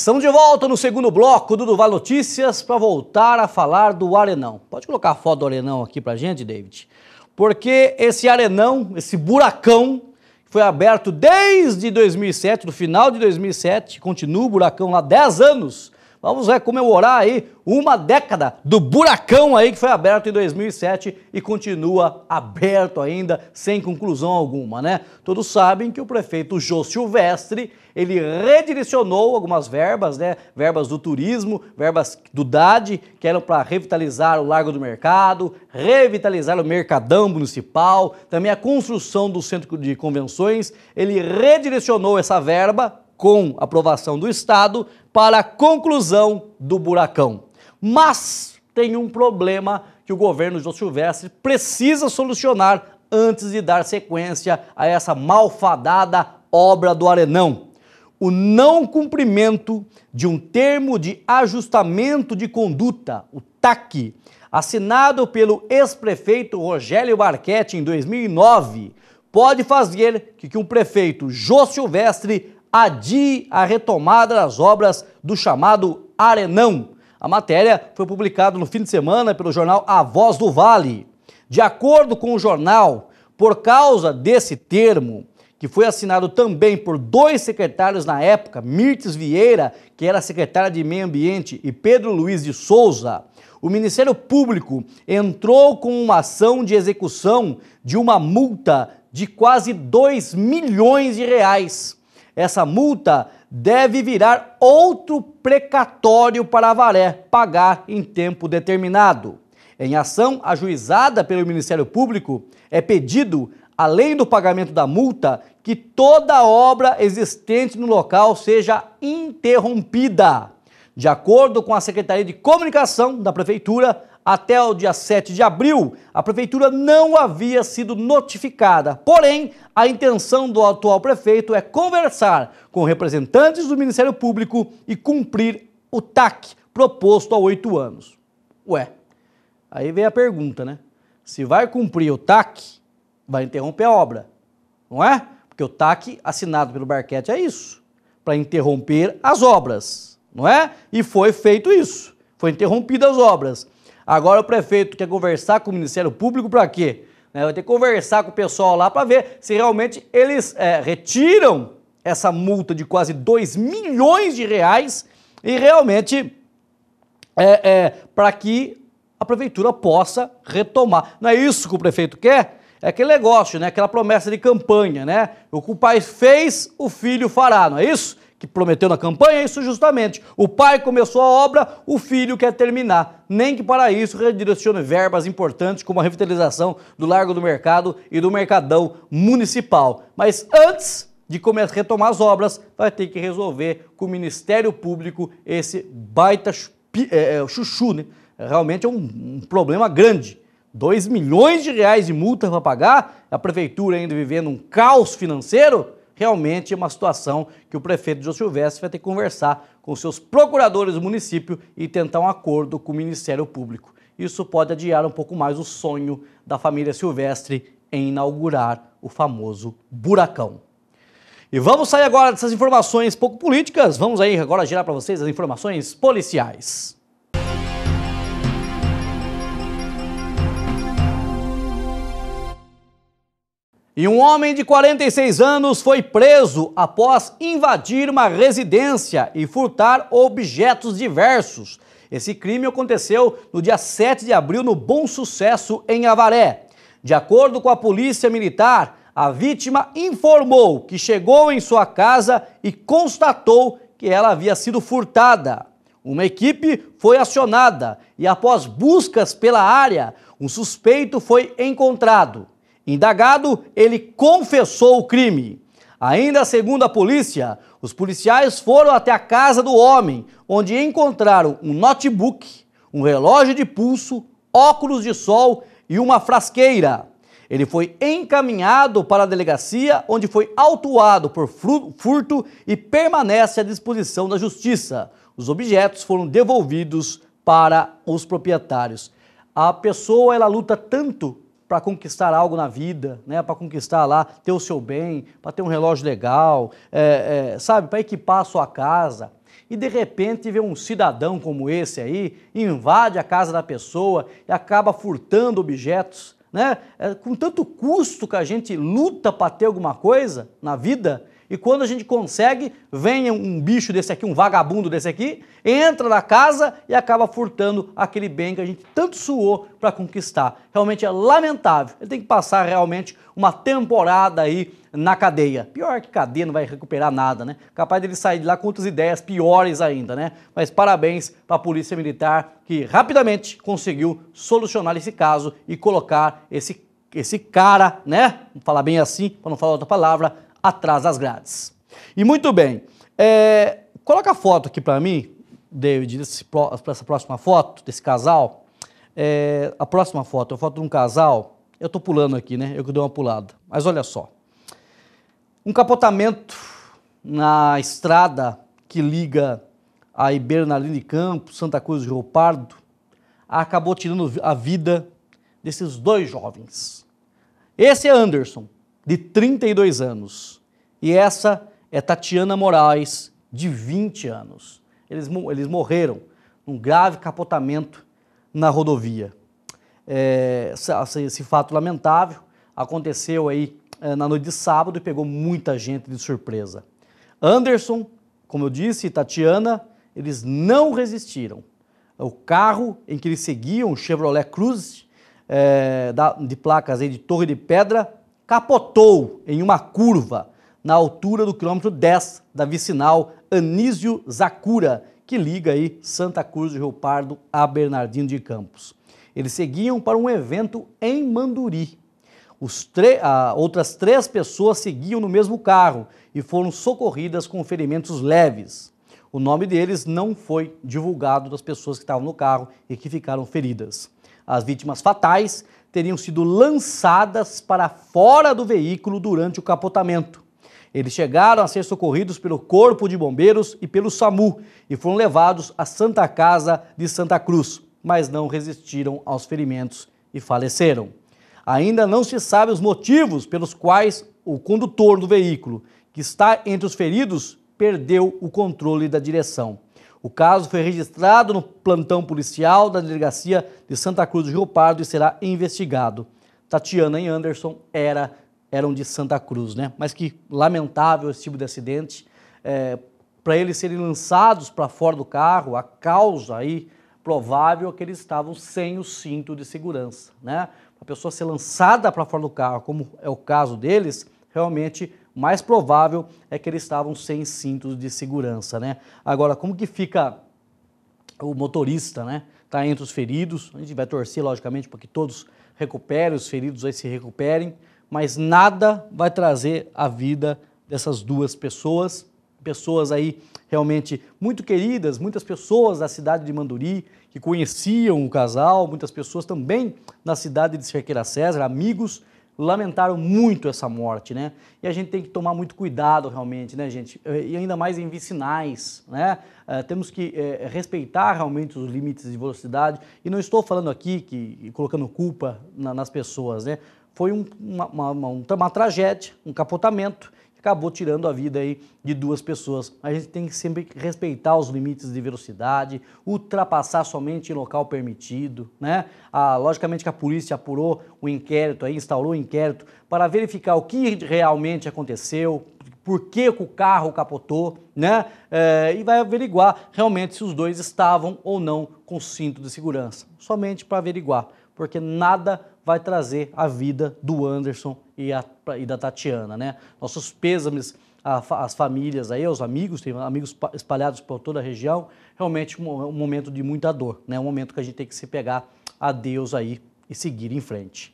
Estamos de volta no segundo bloco do Duval Notícias para voltar a falar do Arenão. Pode colocar a foto do Arenão aqui para gente, David? Porque esse Arenão, esse buracão, foi aberto desde 2007, no final de 2007, continua o buracão lá 10 anos, Vamos é, comemorar aí uma década do buracão aí que foi aberto em 2007 e continua aberto ainda, sem conclusão alguma, né? Todos sabem que o prefeito Jô Silvestre, ele redirecionou algumas verbas, né? Verbas do turismo, verbas do DAD, que eram para revitalizar o Largo do Mercado, revitalizar o Mercadão Municipal, também a construção do Centro de Convenções. Ele redirecionou essa verba com aprovação do Estado, para a conclusão do buracão. Mas tem um problema que o governo Jô Silvestre precisa solucionar antes de dar sequência a essa malfadada obra do Arenão. O não cumprimento de um termo de ajustamento de conduta, o TAC, assinado pelo ex-prefeito Rogério Marchetti em 2009, pode fazer que um prefeito Jô Silvestre adie a retomada das obras do chamado Arenão. A matéria foi publicada no fim de semana pelo jornal A Voz do Vale. De acordo com o jornal, por causa desse termo, que foi assinado também por dois secretários na época, Mirtes Vieira, que era secretária de Meio Ambiente, e Pedro Luiz de Souza, o Ministério Público entrou com uma ação de execução de uma multa de quase 2 milhões de reais essa multa deve virar outro precatório para Varé pagar em tempo determinado. Em ação ajuizada pelo Ministério Público, é pedido, além do pagamento da multa, que toda obra existente no local seja interrompida. De acordo com a Secretaria de Comunicação da Prefeitura, até o dia 7 de abril, a prefeitura não havia sido notificada. Porém, a intenção do atual prefeito é conversar com representantes do Ministério Público e cumprir o TAC proposto há oito anos. Ué, aí vem a pergunta, né? Se vai cumprir o TAC, vai interromper a obra, não é? Porque o TAC assinado pelo Barquete é isso, para interromper as obras, não é? E foi feito isso, foi interrompidas as obras. Agora o prefeito quer conversar com o Ministério Público para quê? Né, vai ter que conversar com o pessoal lá para ver se realmente eles é, retiram essa multa de quase 2 milhões de reais e realmente é, é, para que a prefeitura possa retomar. Não é isso que o prefeito quer? É aquele negócio, né? Aquela promessa de campanha, né? O que o pai fez, o filho fará, não é isso? que prometeu na campanha, é isso justamente. O pai começou a obra, o filho quer terminar. Nem que para isso redirecione verbas importantes como a revitalização do Largo do Mercado e do Mercadão Municipal. Mas antes de começar a retomar as obras, vai ter que resolver com o Ministério Público esse baita é, é, chuchu, né? Realmente é um, um problema grande. 2 milhões de reais de multa para pagar, a prefeitura ainda vivendo um caos financeiro realmente é uma situação que o prefeito Jô Silvestre vai ter que conversar com seus procuradores do município e tentar um acordo com o Ministério Público. Isso pode adiar um pouco mais o sonho da família Silvestre em inaugurar o famoso buracão. E vamos sair agora dessas informações pouco políticas, vamos aí agora girar para vocês as informações policiais. E um homem de 46 anos foi preso após invadir uma residência e furtar objetos diversos. Esse crime aconteceu no dia 7 de abril no Bom Sucesso, em Avaré. De acordo com a Polícia Militar, a vítima informou que chegou em sua casa e constatou que ela havia sido furtada. Uma equipe foi acionada e, após buscas pela área, um suspeito foi encontrado. Indagado, ele confessou o crime. Ainda segundo a polícia, os policiais foram até a casa do homem, onde encontraram um notebook, um relógio de pulso, óculos de sol e uma frasqueira. Ele foi encaminhado para a delegacia, onde foi autuado por furto e permanece à disposição da justiça. Os objetos foram devolvidos para os proprietários. A pessoa ela luta tanto para conquistar algo na vida, né? para conquistar lá, ter o seu bem, para ter um relógio legal, é, é, sabe, para equipar a sua casa. E de repente vê um cidadão como esse aí, invade a casa da pessoa e acaba furtando objetos. Né? É, com tanto custo que a gente luta para ter alguma coisa na vida, e quando a gente consegue, vem um bicho desse aqui, um vagabundo desse aqui, entra na casa e acaba furtando aquele bem que a gente tanto suou para conquistar. Realmente é lamentável. Ele tem que passar realmente uma temporada aí na cadeia. Pior que cadeia não vai recuperar nada, né? Capaz dele sair de lá com outras ideias piores ainda, né? Mas parabéns para a Polícia Militar que rapidamente conseguiu solucionar esse caso e colocar esse esse cara, né? Vamos falar bem assim, para não falar outra palavra, atrás das grades. E muito bem, é, coloca a foto aqui para mim, David, para essa próxima foto desse casal. É, a próxima foto é a foto de um casal. Eu estou pulando aqui, né? Eu que dei uma pulada. Mas olha só. Um capotamento na estrada que liga a Ibernalina de Campos, Santa Cruz de Rio Pardo, acabou tirando a vida desses dois jovens. Esse é Anderson, de 32 anos, e essa é Tatiana Moraes, de 20 anos. Eles, eles morreram num grave capotamento na rodovia. É, esse, esse fato lamentável aconteceu aí é, na noite de sábado e pegou muita gente de surpresa. Anderson, como eu disse, e Tatiana, eles não resistiram. O carro em que eles seguiam, um Chevrolet Cruze, é, da, de placas aí de Torre de Pedra, capotou em uma curva na altura do quilômetro 10 da vicinal Anísio Zacura, que liga aí Santa Cruz do Rio Pardo a Bernardino de Campos. Eles seguiam para um evento em Manduri. Ah, outras três pessoas seguiam no mesmo carro e foram socorridas com ferimentos leves. O nome deles não foi divulgado das pessoas que estavam no carro e que ficaram feridas. As vítimas fatais teriam sido lançadas para fora do veículo durante o capotamento. Eles chegaram a ser socorridos pelo Corpo de Bombeiros e pelo SAMU e foram levados à Santa Casa de Santa Cruz, mas não resistiram aos ferimentos e faleceram. Ainda não se sabe os motivos pelos quais o condutor do veículo, que está entre os feridos, perdeu o controle da direção. O caso foi registrado no plantão policial da delegacia de Santa Cruz do Rio Pardo e será investigado. Tatiana e Anderson era, eram de Santa Cruz, né? Mas que lamentável esse tipo de acidente. É, para eles serem lançados para fora do carro, a causa aí provável é que eles estavam sem o cinto de segurança, né? A pessoa ser lançada para fora do carro, como é o caso deles, realmente mais provável é que eles estavam sem cintos de segurança, né? Agora, como que fica o motorista, né? Está entre os feridos, a gente vai torcer, logicamente, para que todos recuperem, os feridos aí se recuperem, mas nada vai trazer a vida dessas duas pessoas, pessoas aí realmente muito queridas, muitas pessoas da cidade de Manduri que conheciam o casal, muitas pessoas também na cidade de Cerqueira César, amigos lamentaram muito essa morte, né? E a gente tem que tomar muito cuidado realmente, né, gente? Eh, e ainda mais em vicinais, né? Uh, temos que uh, respeitar realmente os limites de velocidade. E não estou falando aqui que colocando culpa na, nas pessoas, né? Foi um, uma, uma, uma, uma tragédia, um capotamento acabou tirando a vida aí de duas pessoas. A gente tem que sempre respeitar os limites de velocidade, ultrapassar somente em local permitido, né? Ah, logicamente que a polícia apurou o inquérito aí, instaurou o inquérito para verificar o que realmente aconteceu, por que o carro capotou, né? É, e vai averiguar realmente se os dois estavam ou não com cinto de segurança. Somente para averiguar, porque nada vai trazer a vida do Anderson e, a, e da Tatiana, né? Nossos pêsames às famílias aí, aos amigos, tem amigos espalhados por toda a região, realmente um, momento de muita dor, né? Um momento que a gente tem que se pegar a Deus aí e seguir em frente.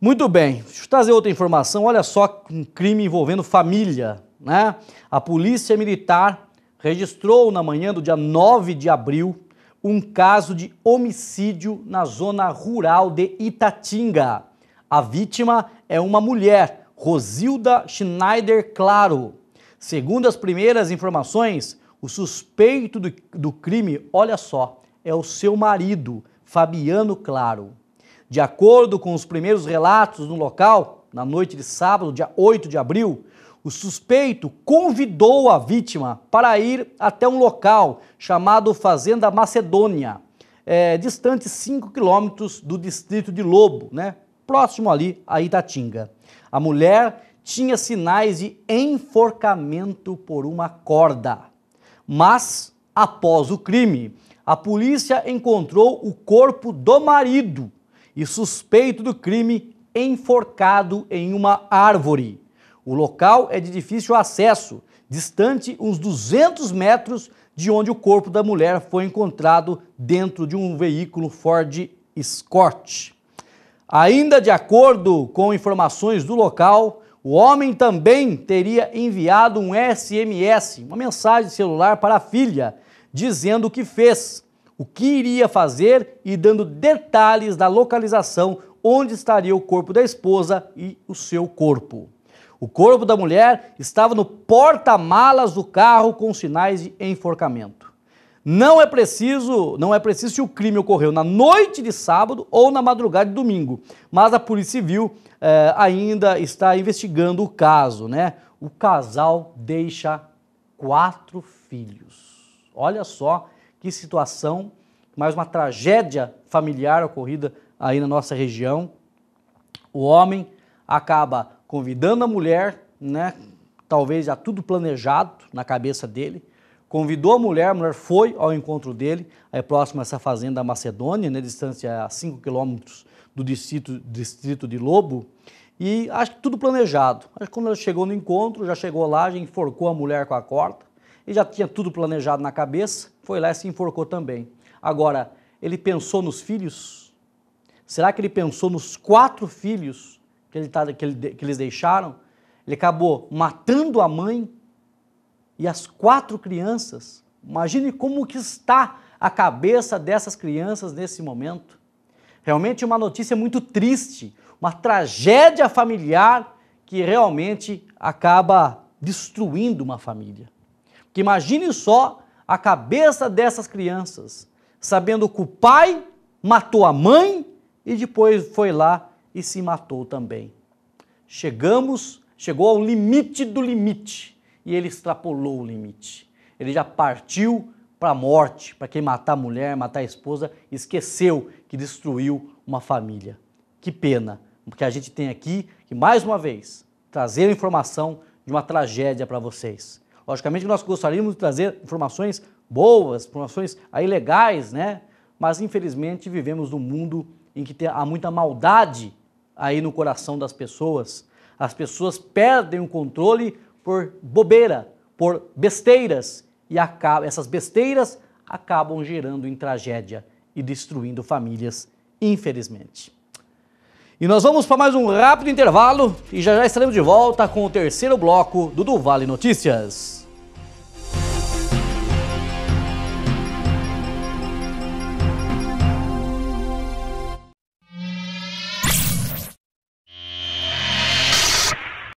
Muito bem, deixa eu trazer outra informação. Olha só um crime envolvendo família, né? A Polícia Militar registrou na manhã do dia 9 de abril um caso de homicídio na zona rural de Itatinga. A vítima é uma mulher, Rosilda Schneider Claro. Segundo as primeiras informações, o suspeito do, do crime, olha só, é o seu marido, Fabiano Claro. De acordo com os primeiros relatos no local, na noite de sábado, dia 8 de abril, o suspeito convidou a vítima para ir até um local chamado Fazenda Macedônia, é, distante 5 quilômetros do distrito de Lobo, né, próximo ali a Itatinga. A mulher tinha sinais de enforcamento por uma corda. Mas, após o crime, a polícia encontrou o corpo do marido e suspeito do crime enforcado em uma árvore. O local é de difícil acesso, distante uns 200 metros de onde o corpo da mulher foi encontrado dentro de um veículo Ford Escort. Ainda de acordo com informações do local, o homem também teria enviado um SMS, uma mensagem celular para a filha, dizendo o que fez, o que iria fazer e dando detalhes da localização onde estaria o corpo da esposa e o seu corpo. O corpo da mulher estava no porta-malas do carro com sinais de enforcamento. Não é preciso, não é preciso se o crime ocorreu na noite de sábado ou na madrugada de domingo, mas a Polícia Civil eh, ainda está investigando o caso, né? O casal deixa quatro filhos. Olha só que situação, mais uma tragédia familiar ocorrida aí na nossa região. O homem acaba convidando a mulher, né? Talvez já tudo planejado na cabeça dele. Convidou a mulher, a mulher foi ao encontro dele, Aí próximo a essa fazenda da Macedônia, né, distância a 5 quilômetros do distrito, distrito de Lobo. E acho que tudo planejado. Acho que quando ele chegou no encontro, já chegou lá, já enforcou a mulher com a corda. Ele já tinha tudo planejado na cabeça, foi lá e se enforcou também. Agora, ele pensou nos filhos? Será que ele pensou nos quatro filhos que, ele tá, que, ele, que eles deixaram, ele acabou matando a mãe e as quatro crianças. Imagine como que está a cabeça dessas crianças nesse momento. Realmente é uma notícia muito triste, uma tragédia familiar que realmente acaba destruindo uma família. Porque imagine só a cabeça dessas crianças, sabendo que o pai matou a mãe e depois foi lá e se matou também. Chegamos, chegou ao limite do limite e ele extrapolou o limite. Ele já partiu para a morte, para quem matar a mulher, matar a esposa, esqueceu que destruiu uma família. Que pena, porque a gente tem aqui que mais uma vez trazer informação de uma tragédia para vocês. Logicamente nós gostaríamos de trazer informações boas, informações aí legais, né? Mas infelizmente vivemos num mundo em que há muita maldade aí no coração das pessoas. As pessoas perdem o controle por bobeira, por besteiras, e essas besteiras acabam gerando em tragédia e destruindo famílias, infelizmente. E nós vamos para mais um rápido intervalo e já já estaremos de volta com o terceiro bloco do Duval Notícias.